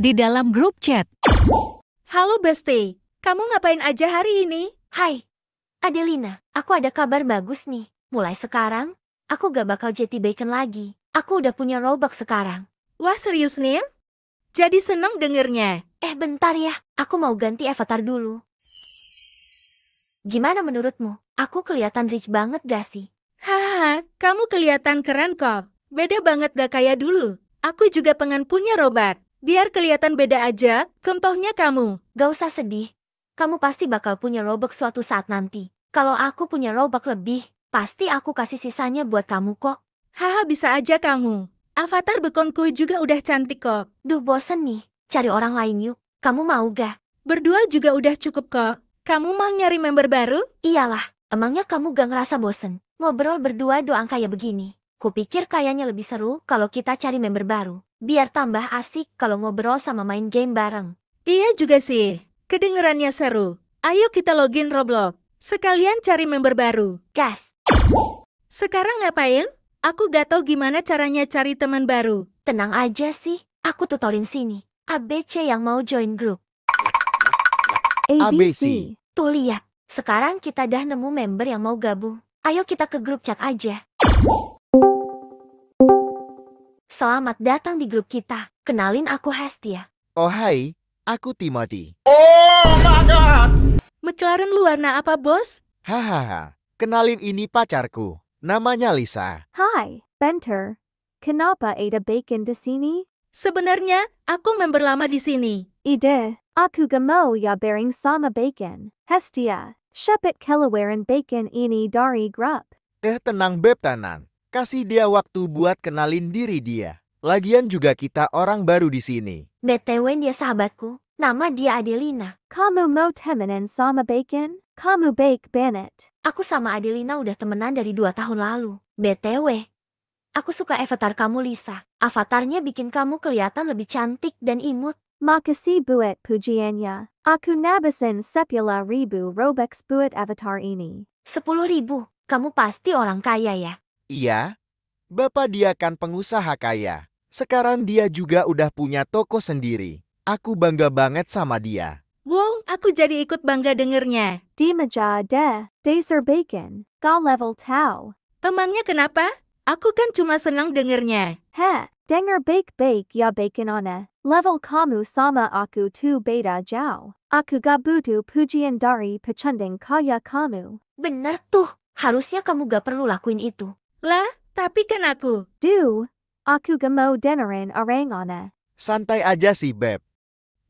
di dalam grup chat. Halo Beste, kamu ngapain aja hari ini? Hai, Adelina, aku ada kabar bagus nih. Mulai sekarang, aku gak bakal jadi bacon lagi. Aku udah punya robak sekarang. Wah serius nih? Jadi seneng dengernya. Eh bentar ya, aku mau ganti avatar dulu. Gimana menurutmu? Aku kelihatan rich banget gak sih? Haha, kamu kelihatan keren kok. Beda banget gak kayak dulu. Aku juga pengen punya robot. Biar kelihatan beda aja, contohnya kamu. Gak usah sedih. Kamu pasti bakal punya robek suatu saat nanti. Kalau aku punya robek lebih, pasti aku kasih sisanya buat kamu kok. Haha bisa aja kamu. Avatar bekonku juga udah cantik kok. Duh bosen nih, cari orang lain yuk. Kamu mau gak? Berdua juga udah cukup kok. Kamu mau nyari member baru? Iyalah, emangnya kamu gak ngerasa bosen? Ngobrol berdua doang kayak begini. Kupikir kayaknya lebih seru kalau kita cari member baru. Biar tambah asik kalau ngobrol sama main game bareng. Iya juga sih. Kedengerannya seru. Ayo kita login Roblox. Sekalian cari member baru. Gas. Sekarang ngapain? Aku gak tau gimana caranya cari teman baru. Tenang aja sih. Aku tutorin sini. ABC yang mau join grup. ABC. Tuh lihat. Sekarang kita dah nemu member yang mau gabung. Ayo kita ke grup chat aja. Selamat datang di grup kita. Kenalin aku Hestia. Oh hai, aku Timothy. Oh my god! McLaren lu warna apa bos? Hahaha, kenalin ini pacarku. Namanya Lisa. Hai, Benter. Kenapa Ada Bacon di sini? Sebenarnya, aku member lama di sini. Ide, aku gemau ya bearing sama Bacon. Hestia, Shepet Kelawaran Bacon ini dari grup. Eh tenang beb tenang. Kasih dia waktu buat kenalin diri dia. Lagian juga kita orang baru di sini. BTW dia sahabatku. Nama dia Adelina. Kamu mau temenan sama Bacon? Kamu Bake Bennett. Aku sama Adelina udah temenan dari dua tahun lalu. BTW, aku suka avatar kamu Lisa. Avatarnya bikin kamu kelihatan lebih cantik dan imut. Makasih buat pujiannya. Aku nabisin sepuluh ribu Robux buat avatar ini. Sepuluh ribu? Kamu pasti orang kaya ya? Iya, bapak dia kan pengusaha kaya. Sekarang dia juga udah punya toko sendiri. Aku bangga banget sama dia. Wow, aku jadi ikut bangga dengernya. Di meja Majada, Daser Bacon, Ka Level Tau. Temannya kenapa? Aku kan cuma senang dengernya. He, denger bake bake ya bacon ona. Level kamu sama aku tu beda jauh. Aku gak butuh pujian dari pecundang kaya kamu. Benar tuh, harusnya kamu gak perlu lakuin itu. Lah, tapi kan aku. Do, aku gak mau dengerin orang ana Santai aja sih, Beb.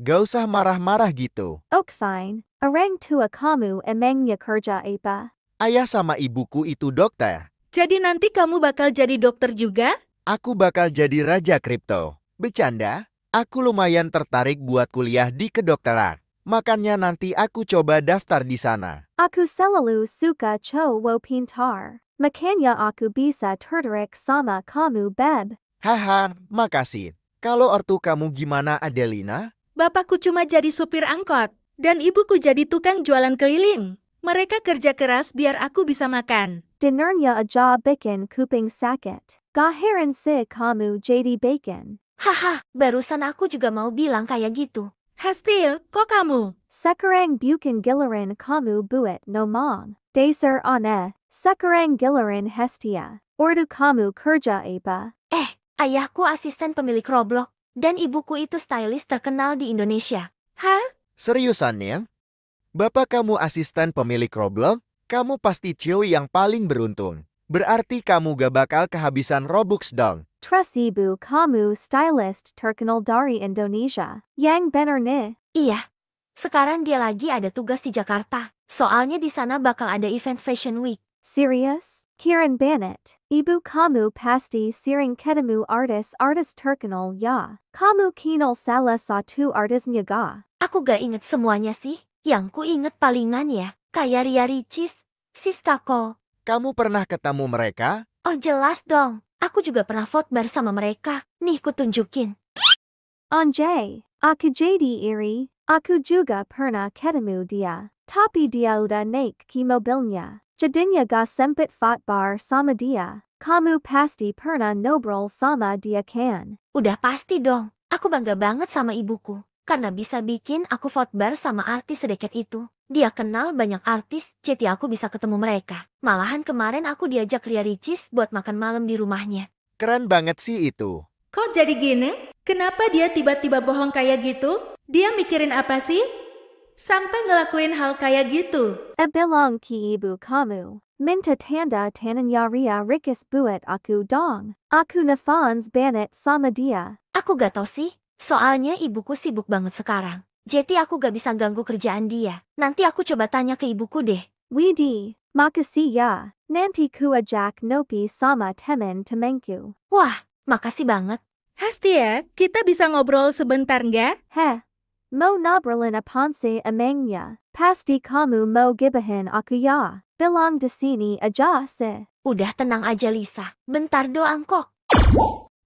Gak usah marah-marah gitu. Ok fine, orang tua kamu emangnya kerja apa? Ayah sama ibuku itu dokter. Jadi nanti kamu bakal jadi dokter juga? Aku bakal jadi raja kripto. Bercanda, aku lumayan tertarik buat kuliah di kedokteran. Makanya nanti aku coba daftar di sana. Aku selalu suka cowok pintar. Makanya aku bisa tertarik sama kamu, Beb. Haha, makasih. Kalau ortu kamu gimana, Adelina? Bapakku cuma jadi supir angkot, dan ibuku jadi tukang jualan keliling. Mereka kerja keras biar aku bisa makan. Denarnya aja bikin kuping sakit. Gak heran sih kamu jadi bacon. Haha, barusan aku juga mau bilang kayak gitu. Hastil, kok kamu? Sekarang bukan giliran kamu buat nomong. Dasar aneh, sekarang giliran hestia. Ordu kamu kerja apa? Eh, ayahku asisten pemilik Roblox. Dan ibuku itu stylist terkenal di Indonesia. Hah? Seriusan, ya? Bapak kamu asisten pemilik Roblox? Kamu pasti Cio yang paling beruntung. Berarti kamu gak bakal kehabisan Robux dong. Trasibu kamu stylist terkenal dari Indonesia. Yang bener nih. Iya. Sekarang dia lagi ada tugas di Jakarta. Soalnya di sana bakal ada event Fashion Week. Serius? Kieran Bennett, ibu kamu pasti sering ketemu artis-artis terkenal ya. Kamu kenal salah satu artisnya ga? Aku gak inget semuanya sih. Yang ku inget palingan ya, kayak Ria Ricis, Siska Cole, kamu pernah ketemu mereka? Oh jelas dong. Aku juga pernah fotbar sama mereka. Nih kutunjukin. tunjukin. Anjay, aku jadi iri. Aku juga pernah ketemu dia. Tapi dia udah naik ke mobilnya. Jadinya gak sempit fotbar sama dia. Kamu pasti pernah nobrol sama dia kan? Udah pasti dong. Aku bangga banget sama ibuku. Karena bisa bikin aku fotbar sama artis sedekat itu. Dia kenal banyak artis, jadi aku bisa ketemu mereka. Malahan kemarin aku diajak Ria Ricis buat makan malam di rumahnya. Keren banget sih itu. Kok jadi gini? Kenapa dia tiba-tiba bohong kayak gitu? Dia mikirin apa sih? Sampai ngelakuin hal kayak gitu. Ebilong ki ibu kamu. Minta tanda tananya Ria Ricis buat aku dong. Aku nafans banget sama dia. Aku gak tau sih. Soalnya ibuku sibuk banget sekarang. Jadi aku gak bisa ganggu kerjaan dia. Nanti aku coba tanya ke ibuku deh. Widih, makasih ya. Nanti ku ajak Nopi sama temen temenku. Wah, makasih banget. ya, kita bisa ngobrol sebentar nggak? Heh, mau ngobrolin apaan sih emangnya? Pasti kamu mau gibahin aku ya. Bilang di sini aja sih. Udah tenang aja Lisa, bentar doang kok.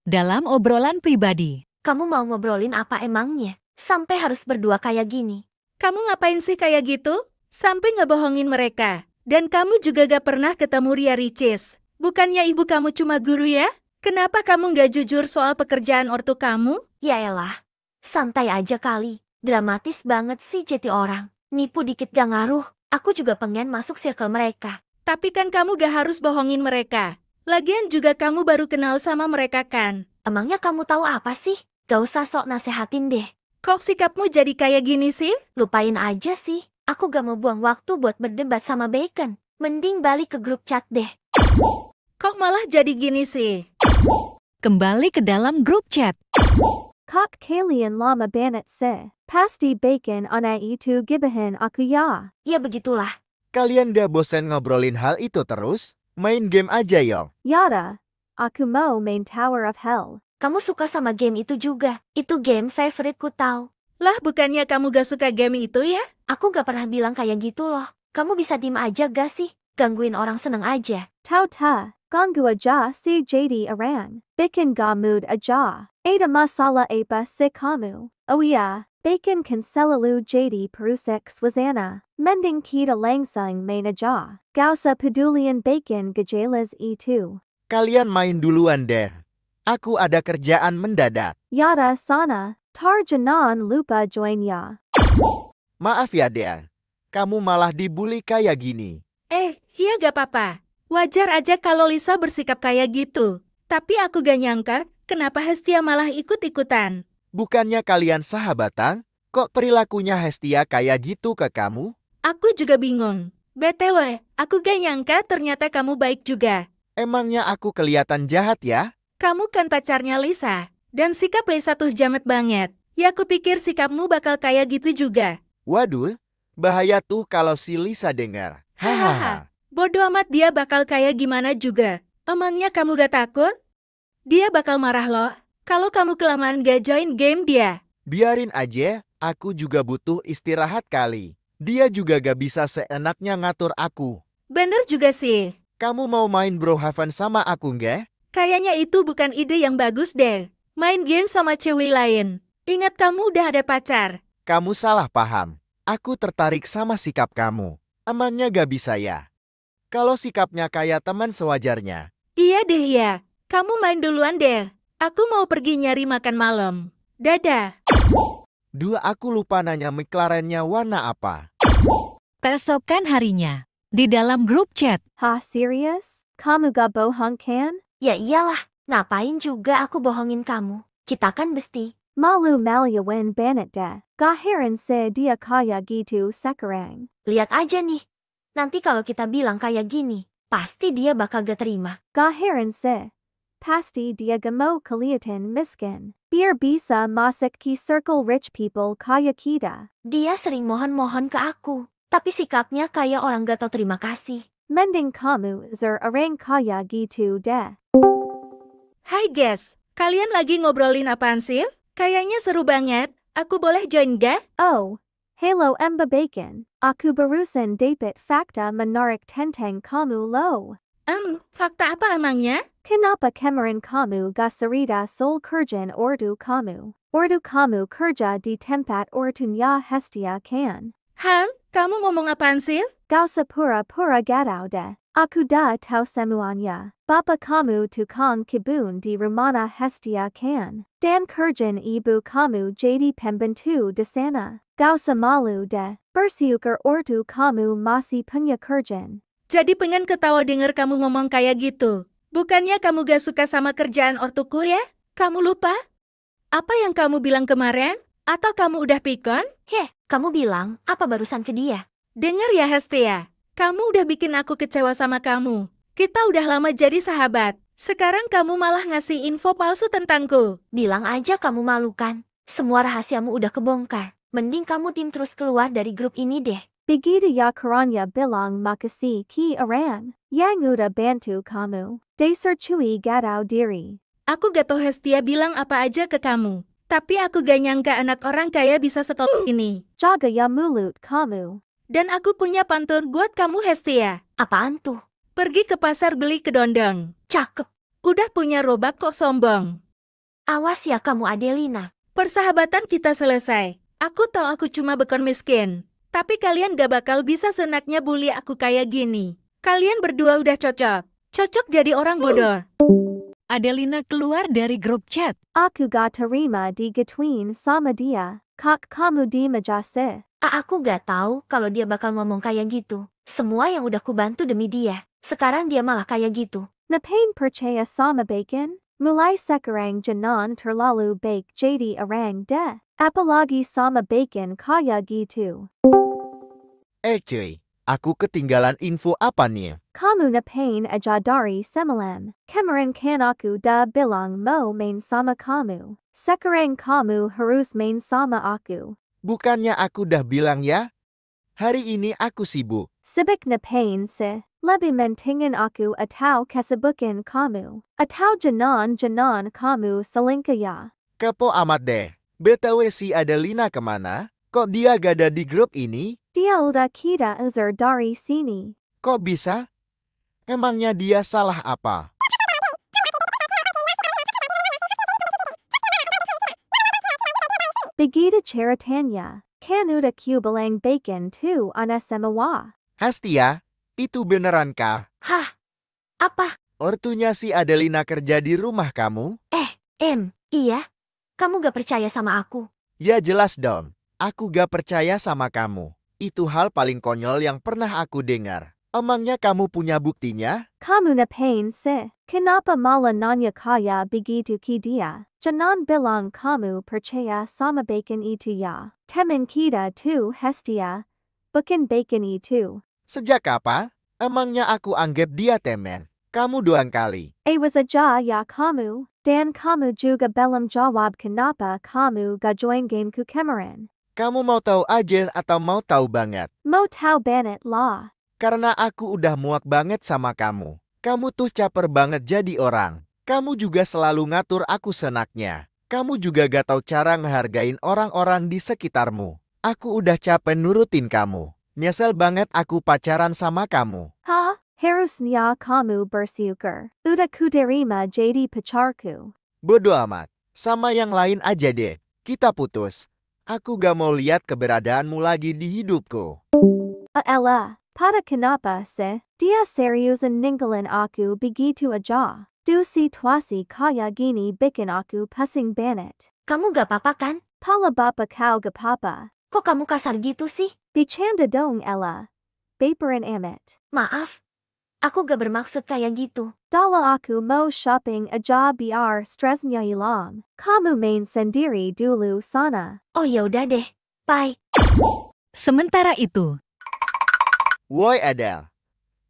Dalam obrolan pribadi. Kamu mau ngobrolin apa emangnya? Sampai harus berdua kayak gini. Kamu ngapain sih kayak gitu? Sampai ngebohongin mereka. Dan kamu juga gak pernah ketemu Ria Ricis. Bukannya ibu kamu cuma guru ya? Kenapa kamu gak jujur soal pekerjaan ortu kamu? Yaelah, santai aja kali. Dramatis banget sih jadi orang. Nipu dikit gak ngaruh. Aku juga pengen masuk circle mereka. Tapi kan kamu gak harus bohongin mereka. Lagian juga kamu baru kenal sama mereka kan? Emangnya kamu tahu apa sih? Gak usah sok nasehatin deh. Kok sikapmu jadi kayak gini sih? Lupain aja sih. Aku gak mau buang waktu buat berdebat sama Bacon. Mending balik ke grup chat deh. Kok malah jadi gini sih? Kembali ke dalam grup chat. Kok kalian lama banget sih? Pasti Bacon on ai 2 e gibahin aku ya. Ya begitulah. Kalian gak bosan ngobrolin hal itu terus? Main game aja yong. Yada, aku mau main Tower of Hell. Kamu suka sama game itu juga. Itu game favoritku tau. Lah bukannya kamu gak suka game itu ya? Aku gak pernah bilang kayak gitu loh. Kamu bisa diem aja gak sih? Gangguin orang seneng aja. Tau ta, ganggu aja si JD orang. Bikin mood aja. Ada masalah apa si kamu? Oh iya, bacon kan selalu JD perusik swazana. Mending kita langsung main aja. Gausa pedulian bacon gajelas itu. Kalian main duluan deh. Aku ada kerjaan mendadak. Yara sana, tarjanan lupa join ya. Maaf ya, Dea. Kamu malah dibully kayak gini. Eh, iya gak apa-apa. Wajar aja kalau Lisa bersikap kayak gitu. Tapi aku gak nyangka, kenapa Hestia malah ikut-ikutan. Bukannya kalian sahabatan? Kok perilakunya Hestia kayak gitu ke kamu? Aku juga bingung. BTW, aku gak nyangka ternyata kamu baik juga. Emangnya aku kelihatan jahat ya? Kamu kan pacarnya Lisa, dan sikap Lisa tuh jamet banget. Ya aku pikir sikapmu bakal kayak gitu juga. Waduh, bahaya tuh kalau si Lisa dengar. Hahaha, bodoh amat dia bakal kayak gimana juga. Emangnya kamu gak takut? Dia bakal marah loh, kalau kamu kelamaan gak join game dia. Biarin aja, aku juga butuh istirahat kali. Dia juga gak bisa seenaknya ngatur aku. Bener juga sih. Kamu mau main Bro Heaven sama aku nggak? Kayaknya itu bukan ide yang bagus deh. Main game sama cewek lain. Ingat kamu udah ada pacar. Kamu salah paham. Aku tertarik sama sikap kamu. Emangnya gak bisa ya? Kalau sikapnya kayak teman sewajarnya. Iya deh ya. Kamu main duluan deh. Aku mau pergi nyari makan malam. Dadah. Dua aku lupa nanya McLarennya warna apa. Keesokan harinya, di dalam grup chat. Ha, serius? Kamu gak bohong kan? Ya iyalah, ngapain juga aku bohongin kamu? Kita kan besti. Malu malyawen banget dah. Kaheran se dia kaya gitu sekarang. Lihat aja nih. Nanti kalau kita bilang kayak gini, pasti dia bakal gak terima. Kaheran se. Pasti dia gemo kelihatan miskin. Biar bisa masuk ke circle rich people kaya kita. Dia sering mohon-mohon ke aku. Tapi sikapnya kayak orang gak tau terima kasih. Mending kamu zer orang kaya gitu deh. Hai guys, kalian lagi ngobrolin apaan sih? Kayaknya seru banget. Aku boleh join ga? Oh, hello Emba Bacon. Aku barusan dapat fakta menarik tentang kamu lo. Um, fakta apa emangnya? Kenapa kemarin kamu gak cerita soal kerjan ordu kamu? Ordu kamu kerja di tempat ortunya hestia kan? Hah? kamu ngomong apaan sih? Gausapura sepura pura gadau de. Aku tahu semuanya. Bapa kamu tukang kibun di rumana hestia kan. Dan kerjan ibu kamu jadi pembantu di sana. Kau semalu de. Bersiukur ortu kamu masih punya kerjan. Jadi pengen ketawa denger kamu ngomong kayak gitu. Bukannya kamu gak suka sama kerjaan ortuku ya? Kamu lupa? Apa yang kamu bilang kemarin? Atau kamu udah pikon? Heh, kamu bilang apa barusan ke dia? Dengar ya Hestia, kamu udah bikin aku kecewa sama kamu. Kita udah lama jadi sahabat. Sekarang kamu malah ngasih info palsu tentangku. Bilang aja kamu malukan. Semua rahasiamu udah kebongkar. Mending kamu tim terus keluar dari grup ini deh. Begitu ya Karanya bilang makasih ki Iran. Yang udah bantu kamu. Deser cui gadau diri. Aku tau Hestia bilang apa aja ke kamu. Tapi aku gak nyangka anak orang kaya bisa setop ini. Jaga ya mulut kamu. Dan aku punya pantun buat kamu Hestia. Apaan tuh? Pergi ke pasar beli kedondong. Cakep. Udah punya robak kok sombong. Awas ya kamu Adelina. Persahabatan kita selesai. Aku tahu aku cuma bekon miskin. Tapi kalian gak bakal bisa senaknya bully aku kayak gini. Kalian berdua udah cocok. Cocok jadi orang bodoh. Adelina keluar dari grup chat. Aku gak terima di gituin sama dia. Kak kamu di majase aku gak tahu kalau dia bakal ngomong kayak gitu. Semua yang udah kubantu demi dia, sekarang dia malah kayak gitu. Napain percaya sama bacon? Mulai sekarang jangan terlalu baik jadi orang deh. Apalagi sama bacon kayak gitu. Eh cuy, aku ketinggalan info apa nih? Kamu napain aja dari semalam. Kemarin kan aku udah bilang mau main sama kamu. Sekarang kamu harus main sama aku. Bukannya aku dah bilang ya? Hari ini aku sibuk. Sibuk ngapain sih? Lebih mentingin aku atau kesibukan kamu. Atau jenon-jenon kamu ya? Kepo amat deh. BTW si Adelina kemana? Kok dia gak ada di grup ini? Dia udah kira uzur dari sini. Kok bisa? Emangnya dia salah apa? Bagita Charitanya, Kanuda Kubalang Bacon 2 on SMOA. Hastia, itu beneran kah? Hah? Apa? Ortunya si Adelina kerja di rumah kamu? Eh, em, iya. Kamu gak percaya sama aku? Ya jelas dong. Aku gak percaya sama kamu. Itu hal paling konyol yang pernah aku dengar. Emangnya kamu punya buktinya? Kamu ngapain sih? Kenapa malah nanya kaya begitu ke dia? Jangan bilang kamu percaya sama bacon itu ya. Temen kita tuh hestia, bukan bacon itu. Sejak kapan? Emangnya aku anggap dia temen? Kamu doang kali. Eh was aja ya kamu, dan kamu juga belum jawab kenapa kamu gak join gameku kemarin. Kamu mau tahu aja atau mau tahu banget? Mau tahu banget lah karena aku udah muak banget sama kamu. Kamu tuh caper banget jadi orang. Kamu juga selalu ngatur aku senaknya. Kamu juga gak tau cara ngehargain orang-orang di sekitarmu. Aku udah capek nurutin kamu. Nyesel banget aku pacaran sama kamu. Hah? Harusnya kamu bersyukur. Udah kuderima jadi pacarku. Bodo amat. Sama yang lain aja deh. Kita putus. Aku gak mau lihat keberadaanmu lagi di hidupku. Ella. Pada kenapa se, dia seriusan ninggalin aku begitu aja. Dusi tuasi kaya gini bikin aku pusing banget. Kamu gak papa kan? Pala bapa kau gak papa. Kok kamu kasar gitu sih? Bicanda dong Ella. Baperin amat. Maaf. Aku gak bermaksud kayak gitu. Dala aku mau shopping aja biar stresnya hilang. Kamu main sendiri dulu sana. Oh yaudah deh. Bye. Sementara itu, Woi Adel,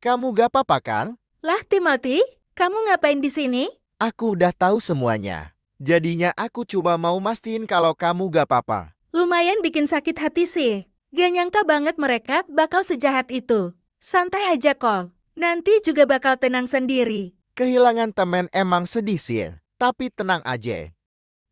kamu gak apa-apa kan? Lah Timothy, kamu ngapain di sini? Aku udah tahu semuanya. Jadinya aku cuma mau mastiin kalau kamu gak apa-apa. Lumayan bikin sakit hati sih. Gak nyangka banget mereka bakal sejahat itu. Santai aja kok. Nanti juga bakal tenang sendiri. Kehilangan temen emang sedih sih. Tapi tenang aja.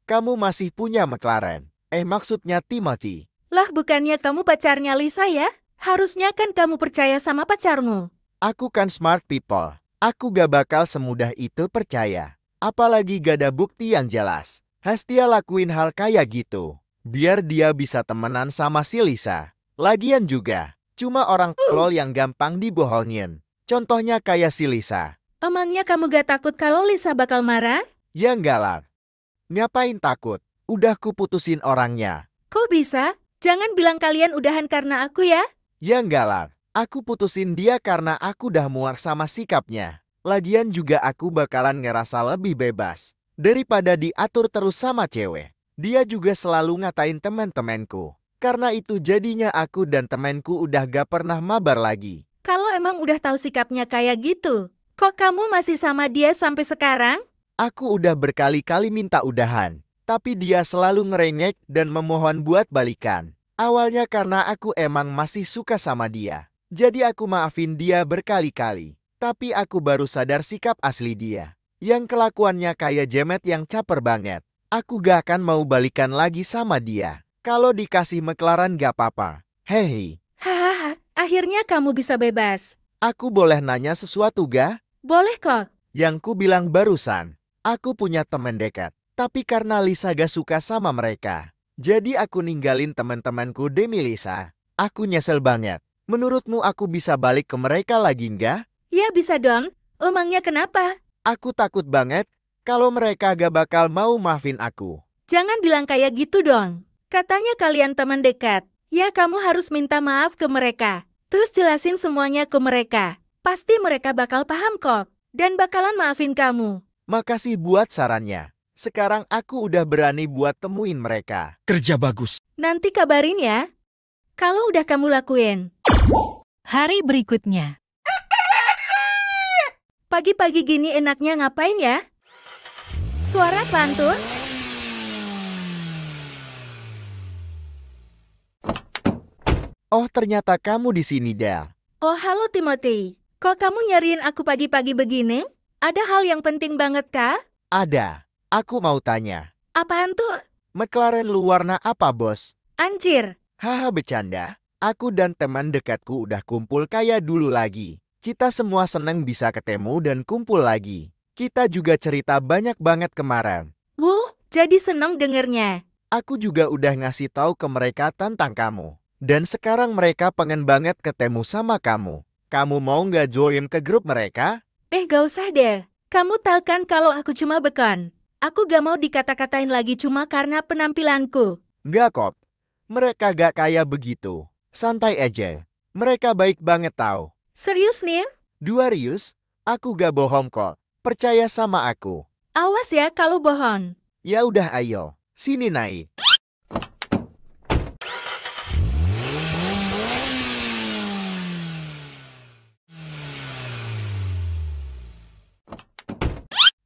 Kamu masih punya McLaren. Eh maksudnya Timothy. Lah bukannya kamu pacarnya Lisa ya? Harusnya kan kamu percaya sama pacarmu. Aku kan smart people. Aku gak bakal semudah itu percaya. Apalagi gak ada bukti yang jelas. Hastia lakuin hal kayak gitu. Biar dia bisa temenan sama si Lisa. Lagian juga, cuma orang klol uh. yang gampang dibohongin. Contohnya kayak si Lisa. Emangnya kamu gak takut kalau Lisa bakal marah? Ya enggak lah. Ngapain takut? Udah kuputusin orangnya. Kok bisa? Jangan bilang kalian udahan karena aku ya. Ya enggak lah, aku putusin dia karena aku dah muar sama sikapnya. Lagian juga aku bakalan ngerasa lebih bebas. Daripada diatur terus sama cewek. Dia juga selalu ngatain temen-temenku. Karena itu jadinya aku dan temenku udah gak pernah mabar lagi. Kalau emang udah tahu sikapnya kayak gitu, kok kamu masih sama dia sampai sekarang? Aku udah berkali-kali minta udahan, tapi dia selalu ngerengek dan memohon buat balikan. Awalnya karena aku emang masih suka sama dia. Jadi aku maafin dia berkali-kali. Tapi aku baru sadar sikap asli dia. Yang kelakuannya kayak jemet yang caper banget. Aku gak akan mau balikan lagi sama dia. Kalau dikasih meklaran gak apa-apa. Hei. Hahaha, akhirnya kamu bisa bebas. Aku boleh nanya sesuatu gak? Boleh kok. Yang ku bilang barusan, aku punya temen dekat. Tapi karena Lisa gak suka sama mereka, jadi aku ninggalin teman-temanku Demilisa. Aku nyesel banget. Menurutmu aku bisa balik ke mereka lagi nggak? Ya bisa dong. Emangnya kenapa? Aku takut banget kalau mereka gak bakal mau maafin aku. Jangan bilang kayak gitu dong. Katanya kalian teman dekat. Ya kamu harus minta maaf ke mereka. Terus jelasin semuanya ke mereka. Pasti mereka bakal paham kok. Dan bakalan maafin kamu. Makasih buat sarannya. Sekarang aku udah berani buat temuin mereka. Kerja bagus. Nanti kabarin ya. Kalau udah kamu lakuin. Hari berikutnya. Pagi-pagi gini enaknya ngapain ya? Suara pantun? Oh, ternyata kamu di sini, Del. Oh, halo Timothy. Kok kamu nyariin aku pagi-pagi begini? Ada hal yang penting banget, Kak? Ada. Aku mau tanya. Apaan tuh? McLaren lu warna apa, bos? Anjir. Haha bercanda. Aku dan teman dekatku udah kumpul kayak dulu lagi. Kita semua senang bisa ketemu dan kumpul lagi. Kita juga cerita banyak banget kemarin. Wuh, jadi senang dengernya. Aku juga udah ngasih tahu ke mereka tentang kamu. Dan sekarang mereka pengen banget ketemu sama kamu. Kamu mau nggak join ke grup mereka? Eh, gak usah deh. Kamu tahu kan kalau aku cuma bekan. Aku gak mau dikata-katain lagi cuma karena penampilanku. Gak kok. Mereka gak kaya begitu. Santai aja. Mereka baik banget tau. Serius nih? Dua rius, aku gak bohong kok. Percaya sama aku. Awas ya kalau bohong. Ya udah ayo, sini naik.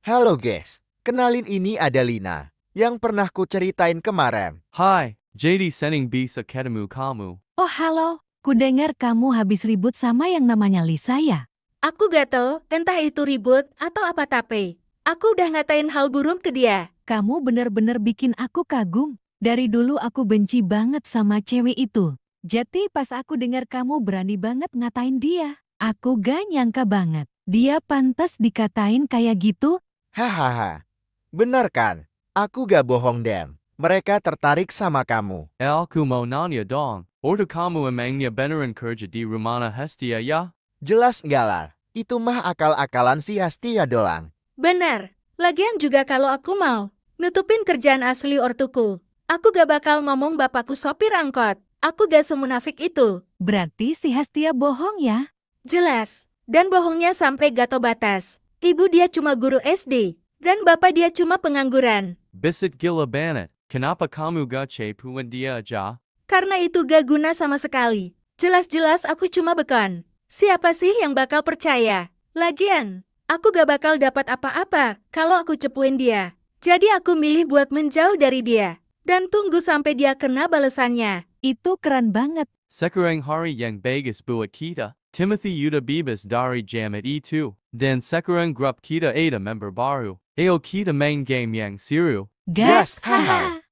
Halo guys, Kenalin ini ada Lina, yang pernah ku ceritain kemarin. Hai, JD sending bis academy kamu. Oh halo, ku dengar kamu habis ribut sama yang namanya Lisa ya? Aku gatel, entah itu ribut atau apa tapi, Aku udah ngatain hal buruk ke dia. Kamu bener-bener bikin aku kagum. Dari dulu aku benci banget sama cewek itu. Jadi pas aku dengar kamu berani banget ngatain dia, aku gak nyangka banget. Dia pantas dikatain kayak gitu. Hahaha, Benar kan? Aku gak bohong, Dem. Mereka tertarik sama kamu. El aku mau nanya dong. Ordu kamu emangnya beneran kerja di rumana Hestia ya? Jelas enggak lah. Itu mah akal-akalan si Hestia doang. Benar. Lagian juga kalau aku mau. Nutupin kerjaan asli ortuku. Aku gak bakal ngomong bapakku sopir angkot. Aku gak semunafik itu. Berarti si Hestia bohong ya? Jelas. Dan bohongnya sampai gato batas. Ibu dia cuma guru SD. Dan bapak dia cuma pengangguran. Bisit gila banget. Kenapa kamu gak cepuin dia aja? Karena itu gak guna sama sekali. Jelas-jelas aku cuma bekon. Siapa sih yang bakal percaya? Lagian, aku gak bakal dapat apa-apa kalau aku cepuin dia. Jadi aku milih buat menjauh dari dia. Dan tunggu sampai dia kena balesannya. Itu keren banget. Sekarang hari yang bagus buat kita. Timothy Yuta Bibas Dari Jam at E2. Dan Sekaran Grup Kita Ada Member Baru. Ayo Kita Main Game Yang Siru. Gas! Haha!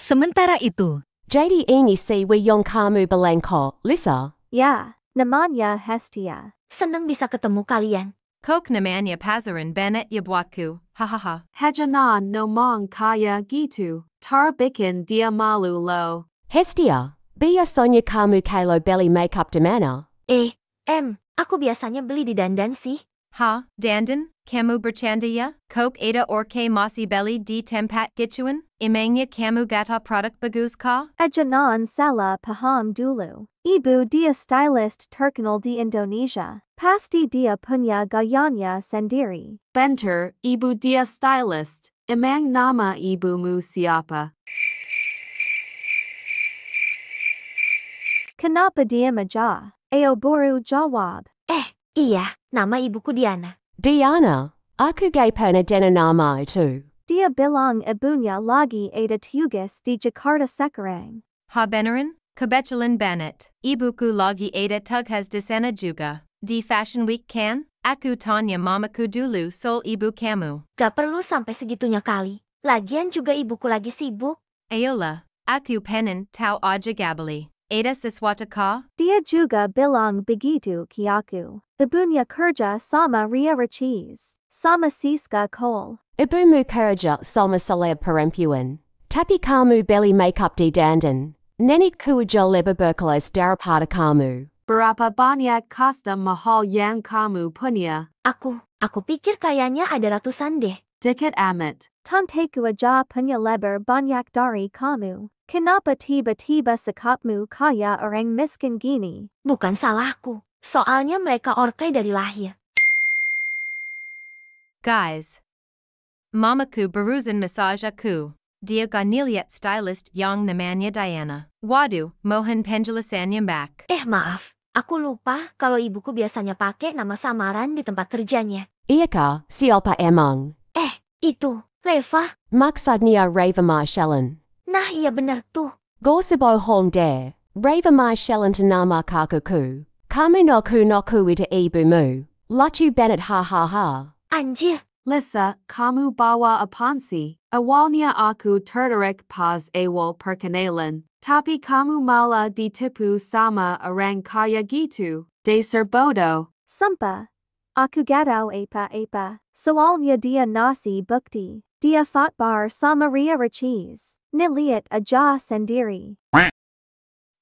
Sementara itu, Jd ini si Wiyong kamu belengko, Lisa. Ya, namanya Hestia. Senang bisa ketemu kalian. Kok namanya pazaran benet yabuaku, hahaha. Hajanan nomong kaya gitu, tar bikin dia malu lo. Hestia, biasanya kamu kalau beli makeup di mana? Eh, em, aku biasanya beli di Dandan sih. Ha, Dandan, kamu bercanda ya? Coke ada orke masih beli di tempat gituan? Imangnya kamu gata produk bagus ka? Ajanan salah paham dulu. Ibu dia stylist terkenal di Indonesia. Pasti dia punya gayanya sendiri. Bentar, ibu dia stylist. Imang nama ibu mu siapa? Kenapa dia majah? Eoboru jawab. Eh, iya, nama ibuku Diana. Diana, aku gay pernah dengar nama itu. Dia bilang ibunya lagi ada tugas di Jakarta sekarang. Habenerin, kebetulan banget. Ibuku lagi ada tugas di sana juga. Di Fashion Week kan? Aku tanya mamaku dulu soal ibu kamu. Gak perlu sampai segitunya kali. Lagian juga ibuku lagi sibuk. Ayolah, aku penen tahu aja gabeli. Ada siswata ka? Dia juga bilang begitu kiaku. Ibunya kerja sama Ria Ricis. Sama Siska Cole. Ibumu kerja sama saleb perempuan. Tapi kamu beli makeup di dandan. Nenek kuja leba berkelas daripada kamu. Berapa banyak kasta mahal yang kamu punya? Aku, aku pikir kayaknya ada ratusan deh. Dikit amat. Tanteku aja punya leber banyak dari kamu. Kenapa tiba-tiba sekapmu kaya orang miskin gini? Bukan salahku. Soalnya mereka orkai dari lahir. Guys. Mamaku barusan massage aku. Dia ganiliat stylist yang namanya Diana. Waduh, Mohan penjelasannya back. Eh maaf, aku lupa kalau ibuku biasanya pakai nama samaran di tempat kerjanya. Iya kak, siapa emang? Eh, itu, Reva. Maksudnya Reva Marshallen. Nah, iya benar tuh. Gorsibo Hongde, Rava Mai Shelanta Nama Kakuku, Kame no Ku no Ku Ita Ibu Mu, Lachu Bennett Ha Ha Ha. Anjir. Lisa, kamu bawa apansi, awalnya aku tertarik pas awal perkenalan, tapi kamu malah ditipu sama orang kaya gitu, de serbodo. Sampa, aku gadau apa-apa, soalnya dia nasi bukti, dia fatbar sama ria ricis. Niliat aja sendiri.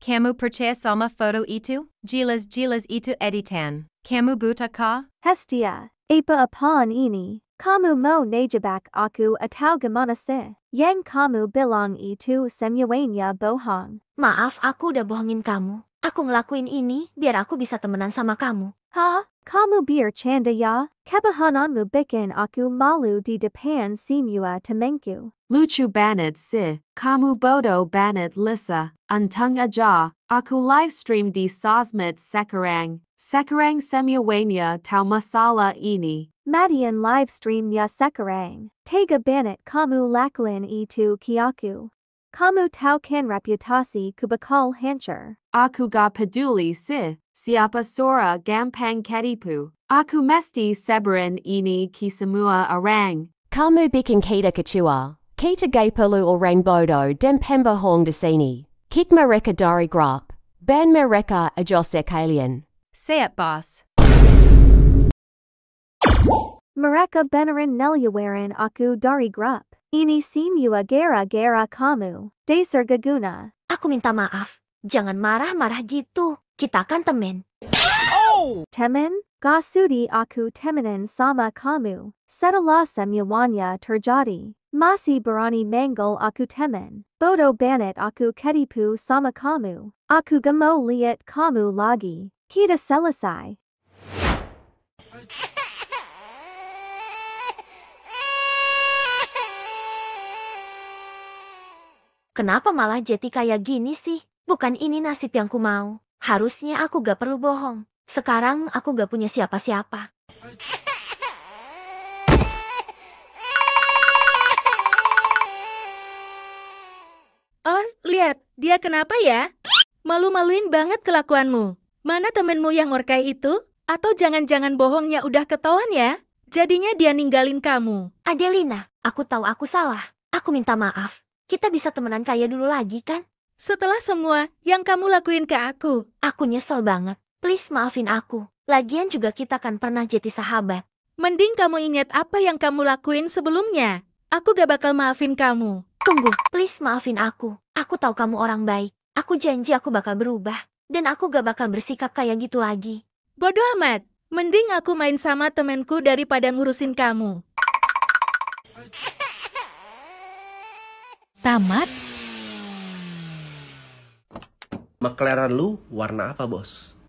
Kamu percaya sama foto itu? Jelas-jelas itu editan. Kamu buta ka? Hestia, apa apaan ini? Kamu mau nejebak aku atau gimana sih? Yang kamu bilang itu semuanya bohong. Maaf aku udah bohongin kamu. Aku ngelakuin ini biar aku bisa temenan sama kamu. Ha, kamu bir ya? kebahananmu bikin aku malu di depan simua temenku. Lucu banat si, kamu bodo banat lisa, antung aja, aku livestream di sosmed sekarang, sekarang semua tau masalah ini. Madian livestream ya sekarang, tega banat kamu laklin itu kiaku. Kamu tau kan reputasi kubakal hancur. Aku ga peduli si, siapa sora gampang kedipu. Aku mesti seberin ini kisemua orang. Kamu bikin kita kecua. Kita gay or orang bodoh dempemba hong di sini. mereka dari grap. Ban mereka ajosek alien. Say it, boss. Mereka benarin nelyawaran aku dari grup. Ini semua gara-gara kamu. Dasar gaguna. Aku minta maaf. Jangan marah-marah gitu. Kita kan temen. Oh! Temen? Gasudi aku temenin sama kamu. Setelah semuanya terjadi. Masih berani manggil aku temen. Bodo banget aku kedipu sama kamu. Aku gemo liat kamu lagi. Kita selesai. Kenapa malah jadi kayak gini sih? Bukan ini nasib yang ku mau. Harusnya aku gak perlu bohong. Sekarang aku gak punya siapa-siapa. On, lihat, dia kenapa ya? Malu-maluin banget kelakuanmu. Mana temenmu yang ngorkai itu? Atau jangan-jangan bohongnya udah ketahuan ya? Jadinya dia ninggalin kamu. Adelina, aku tahu aku salah. Aku minta maaf kita bisa temenan kaya dulu lagi kan? Setelah semua yang kamu lakuin ke aku. Aku nyesel banget. Please maafin aku. Lagian juga kita kan pernah jadi sahabat. Mending kamu ingat apa yang kamu lakuin sebelumnya. Aku gak bakal maafin kamu. Tunggu, please maafin aku. Aku tahu kamu orang baik. Aku janji aku bakal berubah. Dan aku gak bakal bersikap kayak gitu lagi. Bodoh amat. Mending aku main sama temenku daripada ngurusin kamu. Tamat. McLaren lu warna apa, Bos?